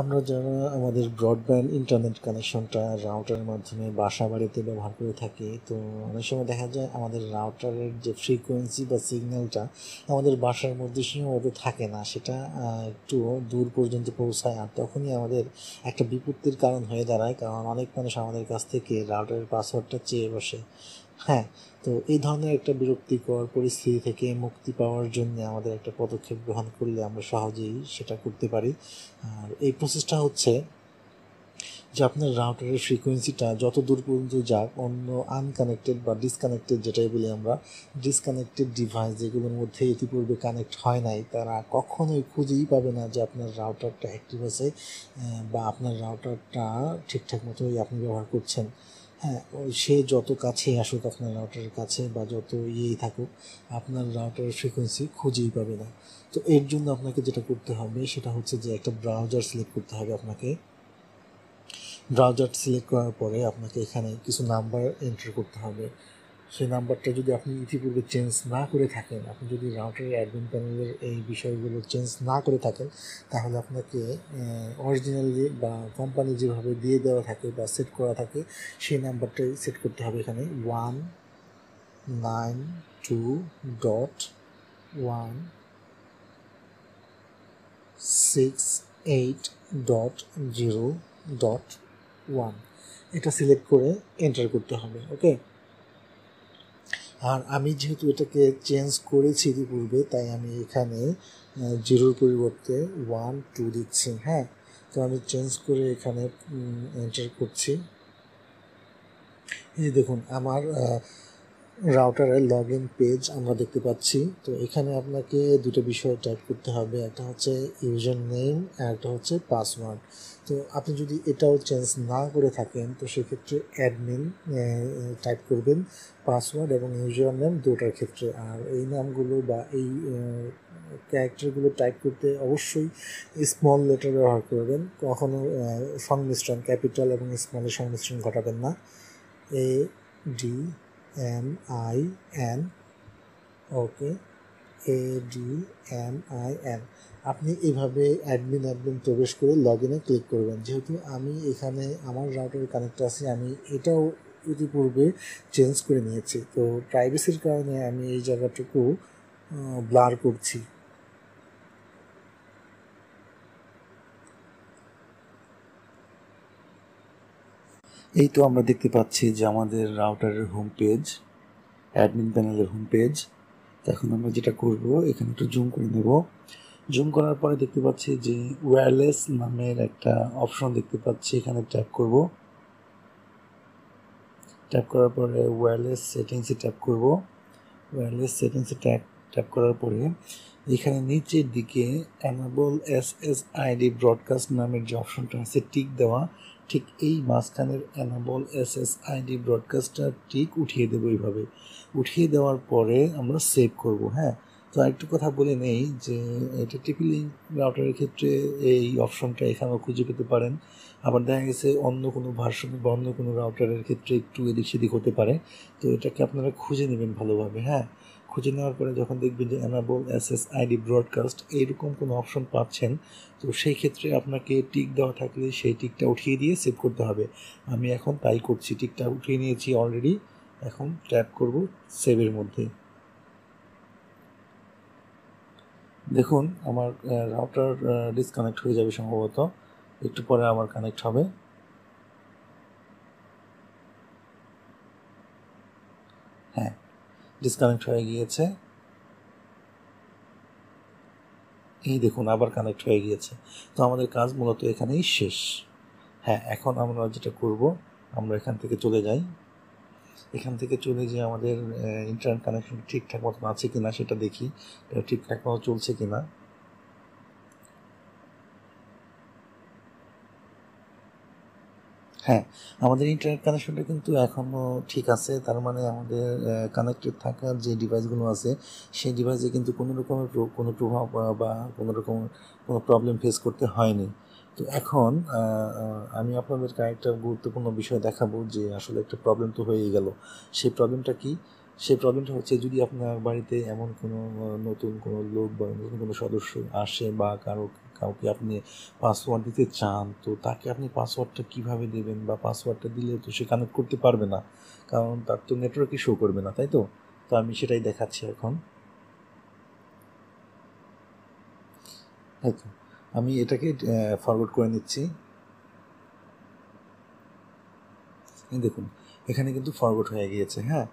আমরা যারা আমাদের ব্রডব্যান্ড ইন্টারনেট কানেকশনটা রাউটারের মাধ্যমে বাসা বাড়িতে ব্যবহার করে থাকি তো অনেক সময় দেখা যায় আমাদের রাউটারের যে ফ্রিকোয়েন্সি বা সিগন্যালটা আমাদের বাসার মধ্যে সীমাবদ্ধ থাকে না সেটা একটু দূর পর্যন্ত পৌঁছায় আর তখনই আমাদের একটা বিপত্তির কারণ হয়ে দাঁড়ায় কারণ অনেক মানুষ আমাদের কাছ থেকে রাউটারের পাসওয়ার্ডটা চেয়ে বসে হ্যাঁ তো এই ধরনের একটা বিরক্তিকর পরিস্থিতি থেকে মুক্তি পাওয়ার জন্য আমাদের একটা পদক্ষেপ গ্রহণ করলে আমরা সহজেই সেটা করতে পারি আর এই প্রসেসটা হচ্ছে যে আপনার রাউটারের ফ্রিকোয়েন্সিটা যত দূর পর্যন্ত যাক অন্য আনকানেক্টেড বা ডিসকানেক্টেড যেটাই বলি আমরা ডিসকানেক্টেড ডিভাইস যেগুলোর মধ্যে ইতিপূর্বে কানেক্ট হয় নাই তারা কখনোই খুঁজেই পাবে না যে আপনার রাউটারটা অ্যাক্টিভ আছে বা আপনার রাউটারটা ঠিকঠাক মতোই আপনি ব্যবহার করছেন হ্যাঁ সে যত কাছে আসুক আপনার রাউটারের কাছে বা যত ইয়েই থাকুক আপনার রাউটারের ফ্রিকোয়েন্সি খুঁজেই পাবে না তো এর জন্য আপনাকে যেটা করতে হবে সেটা হচ্ছে যে একটা ব্রাউজার সিলেক্ট করতে হবে আপনাকে ব্রাউজার সিলেক্ট করার পরে আপনাকে এখানে কিছু নাম্বার এন্টার করতে হবে সেই নাম্বারটা যদি আপনি ইতিপূর্বে চেঞ্জ না করে থাকেন আপনি যদি রাউটারের অ্যাডমিন প্যানেলের এই বিষয়গুলো চেঞ্জ না করে থাকেন তাহলে আপনাকে অরিজিনালি বা কোম্পানি যেভাবে দিয়ে দেওয়া থাকে বা সেট করা থাকে সেই নাম্বারটাই সেট করতে হবে এখানে one nine two dot one six eight dot zero dot one এটা সিলেক্ট করে এন্টার করতে হবে ওকে আর আমি যেহেতু এটাকে চেঞ্জ করেছি ইতিপূর্বে তাই আমি এখানে জিরোর পরিবর্তে ওয়ান টু দিচ্ছি হ্যাঁ তো আমি চেঞ্জ করে এখানে এন্টার করছি এই দেখুন আমার রাউটারের লগ ইন পেজ আমরা দেখতে পাচ্ছি তো এখানে আপনাকে দুটো বিষয় টাইপ করতে হবে একটা হচ্ছে ইউজার নেম আর একটা হচ্ছে পাসওয়ার্ড তো আপনি যদি এটাও চেঞ্জ না করে থাকেন তো সেক্ষেত্রে অ্যাডমিন টাইপ করবেন পাসওয়ার্ড এবং ইউজার নেম দুটার ক্ষেত্রে আর এই নামগুলো বা এই ক্যারেক্টারগুলো টাইপ করতে অবশ্যই স্মল লেটার ব্যবহার করবেন কখনও সংমিশ্রণ ক্যাপিটাল এবং স্মলের সংমিশ্রণ ঘটাবেন না A D M I N okay A D M I N আপনি এইভাবে অ্যাডমিন অ্যাডমিন প্রবেশ করে লগ ইনে ক্লিক করবেন যেহেতু আমি এখানে আমার রাউটার কানেক্ট আছে আমি এটাও ইতিপূর্বে চেঞ্জ করে নিয়েছি তো প্রাইভেসির কারণে আমি এই জায়গাটুকু ব্লার করছি এই তো আমরা দেখতে পাচ্ছি যে আমাদের রাউটারের হোম পেজ অ্যাডমিন প্যানেলের হোম পেজ এখন আমরা যেটা করব এখানে একটু জুম করে নেব জুম করার পরে দেখতে পাচ্ছি যে ওয়্যারলেস নামের একটা অপশন দেখতে পাচ্ছি এখানে ট্যাপ করব ট্যাপ করার পরে ওয়্যারলেস সেটিংসে ট্যাপ করব ওয়্যারলেস সেটিংসে ট্যাপ ট্যাপ করার পরে এখানে নিচের দিকে enable S S ID broadcast নামের যে অপশনটা আছে টিক দেওয়া ঠিক এই মাঝখানের অ্যানাবল এস এস আইডি ব্রডকাস্টটা টিক উঠিয়ে দেবো এইভাবে উঠিয়ে দেওয়ার পরে আমরা সেভ করব হ্যাঁ তো আরেকটু কথা বলে নেই যে এটা টিপি লিঙ্ক রাউটারের ক্ষেত্রে এই অপশনটা এখানেও খুঁজে পেতে পারেন আবার দেখা গেছে অন্য কোনো ভার্সন বা অন্য কোনো রাউটারের ক্ষেত্রে একটু এদিক সেদিক হতে পারে তো এটাকে আপনারা খুঁজে নেবেন ভালোভাবে হ্যাঁ খুঁজে নেওয়ার পরে যখন দেখবেন যে enable S S ID broadcast এইরকম কোনো অপশন পাচ্ছেন তো সেই ক্ষেত্রে আপনাকে টিক দেওয়া থাকলে সেই টিকটা উঠিয়ে দিয়ে সেভ করতে হবে আমি এখন তাই করছি টিকটা উঠিয়ে নিয়েছি অলরেডি এখন ট্যাপ করব সেভের মধ্যে দেখুন আমার রাউটার ডিসকানেক্ট হয়ে যাবে সম্ভবত একটু পরে আমার কানেক্ট হবে ডিসকানেক্ট হয়ে গিয়েছে এই দেখুন আবার কানেক্ট হয়ে গিয়েছে তো আমাদের কাজ মূলত এখানেই শেষ হ্যাঁ এখন আমরা যেটা করব আমরা এখান থেকে চলে যাই এখান থেকে চলে যে আমাদের ইন্টারনেট কানেকশন ঠিকঠাক মতন আছে কি না সেটা দেখি ঠিকঠাক মতো চলছে কি না হ্যাঁ আমাদের ইন্টারনেট কানেকশনটা কিন্তু এখনও ঠিক আছে তার মানে আমাদের কানেক্টেড থাকার যে ডিভাইসগুলো আছে সেই ডিভাইসে কিন্তু কোনো রকমের কোনো প্রভাব বা কোনো রকম কোনো প্রবলেম ফেস করতে হয়নি তো এখন আমি আপনাদের একটা গুরুত্বপূর্ণ বিষয় দেখাবো যে আসলে একটা প্রবলেম তো হয়েই গেল সেই প্রবলেমটা কি সেই প্রবলেমটা হচ্ছে যদি আপনার বাড়িতে এমন কোনো নতুন কোনো লোক বা নতুন কোনো সদস্য আসে বা কারো কাউকে আপনি পাসওয়ার্ড দিতে চান তো তাকে আপনি পাসওয়ার্ডটা কিভাবে দেবেন বা পাসওয়ার্ডটা দিলে তো সে কানেক্ট করতে পারবে না কারণ তার তো নেটওয়ার্কই শো করবে না তাই তো তো আমি সেটাই দেখাচ্ছি এখন তাই তো আমি এটাকে ফরওয়ার্ড করে নিচ্ছি দেখুন এখানে কিন্তু ফরওয়ার্ড হয়ে গিয়েছে হ্যাঁ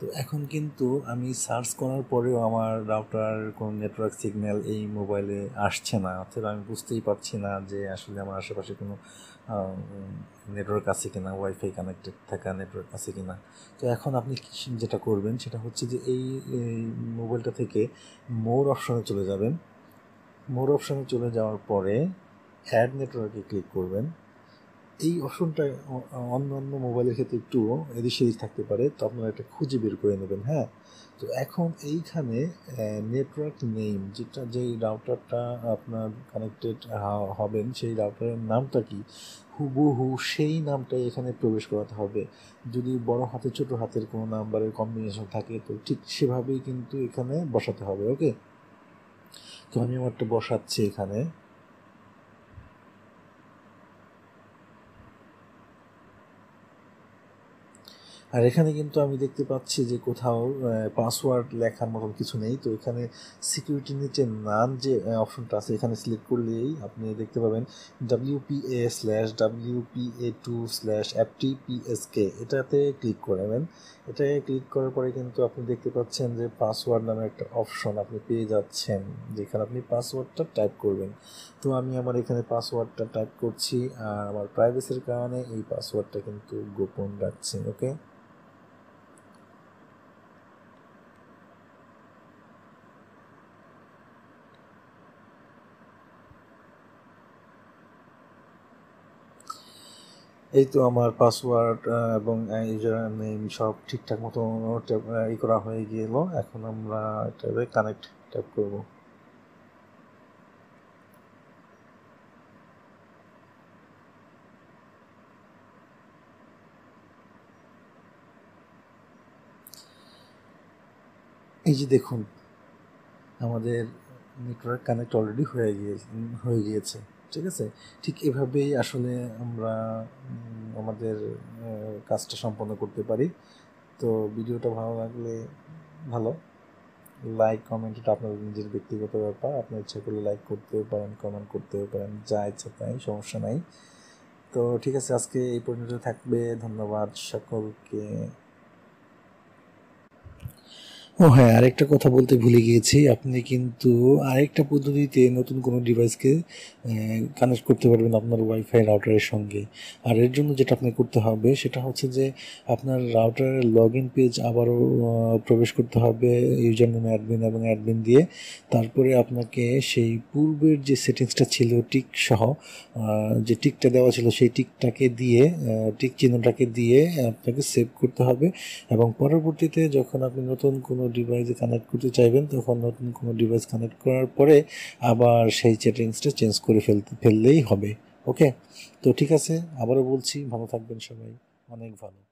তো এখন কিন্তু আমি সার্চ করার পরেও আমার রাউটার কোনো নেটওয়ার্ক সিগন্যাল এই মোবাইলে আসছে না অর্থাৎ আমি বুঝতেই পারছি না যে আসলে আমার আশেপাশে কোনো নেটওয়ার্ক আছে কিনা ওয়াইফাই কানেক্টেড থাকা নেটওয়ার্ক আছে কিনা তো এখন আপনি যেটা করবেন সেটা হচ্ছে যে এই মোবাইলটা থেকে মোর অপশনে চলে যাবেন মোর অপশনে চলে যাওয়ার পরে অ্যাড নেটওয়ার্কে ক্লিক করবেন এই অপশনটা অন্য অন্য মোবাইলের ক্ষেত্রে একটু এদিক সেদিক থাকতে পারে তো আপনারা একটা খুঁজে বের করে নেবেন হ্যাঁ তো এখন এইখানে নেটওয়ার্ক নেম যেটা যেই রাউটারটা আপনার কানেক্টেড হবেন সেই রাউটারের নামটা কি হুবহু সেই নামটাই এখানে প্রবেশ করাতে হবে যদি বড় হাতে ছোট হাতের কোনো নাম্বারের কম্বিনেশন থাকে তো ঠিক সেভাবেই কিন্তু এখানে বসাতে হবে ওকে তো আমি আমারটা বসাচ্ছি এখানে আর এখানে কিন্তু আমি দেখতে পাচ্ছি যে কোথাও পাসওয়ার্ড লেখার মতন কিছু নেই তো এখানে সিকিউরিটি নিচে নান যে অপশনটা আছে এখানে সিলেক্ট করলেই আপনি দেখতে পাবেন WPA slash WPA two slash অ্যাপটি এটাতে ক্লিক নেবেন এটাকে ক্লিক করার পরে কিন্তু আপনি দেখতে পাচ্ছেন যে পাসওয়ার্ড নামে একটা অপশন আপনি পেয়ে যাচ্ছেন যেখানে আপনি পাসওয়ার্ডটা টাইপ করবেন তো আমি আমার এখানে পাসওয়ার্ডটা টাইপ করছি আর আমার প্রাইভেসির কারণে এই পাসওয়ার্ডটা কিন্তু গোপন রাখছি ওকে এই তো আমার পাসওয়ার্ড এবং ইউজার নেম সব ঠিকঠাক মতো ই করা হয়ে গেল এখন আমরা এটা কানেক্ট ট্যাপ করব এই যে দেখুন আমাদের নেটওয়ার্ক কানেক্ট অলরেডি হয়ে গিয়েছে হয়ে গিয়েছে ঠিক আছে ঠিক এভাবেই আসলে আমরা আমাদের কাজটা সম্পন্ন করতে পারি তো ভিডিওটা ভালো লাগলে ভালো লাইক কমেন্ট এটা আপনার নিজের ব্যক্তিগত ব্যাপার আপনার ইচ্ছা করলে লাইক করতেও পারেন কমেন্ট করতেও পারেন যা ইচ্ছা তাই সমস্যা নাই তো ঠিক আছে আজকে এই পর্যন্ত থাকবে ধন্যবাদ সকলকে ও হ্যাঁ আরেকটা কথা বলতে ভুলে গিয়েছি আপনি কিন্তু আরেকটা পদ্ধতিতে নতুন কোনো ডিভাইসকে কানেক্ট করতে পারবেন আপনার ওয়াইফাই রাউটারের সঙ্গে আর এর জন্য যেটা আপনি করতে হবে সেটা হচ্ছে যে আপনার রাউটারের লগ ইন পেজ আবারও প্রবেশ করতে হবে ইউজার নেম অ্যাডমিন এবং অ্যাডমিন দিয়ে তারপরে আপনাকে সেই পূর্বের যে সেটিংসটা ছিল টিক সহ যে টিকটা দেওয়া ছিল সেই টিকটাকে দিয়ে টিক চিহ্নটাকে দিয়ে আপনাকে সেভ করতে হবে এবং পরবর্তীতে যখন আপনি নতুন কোনো ডিভাইসে কানেক্ট করতে চাইবেন তখন নতুন কোনো ডিভাইস কানেক্ট করার পরে আবার সেই সেটিংসটা চেঞ্জ করে ফেলতে ফেললেই হবে ওকে তো ঠিক আছে আবারও বলছি ভালো থাকবেন সবাই অনেক ভালো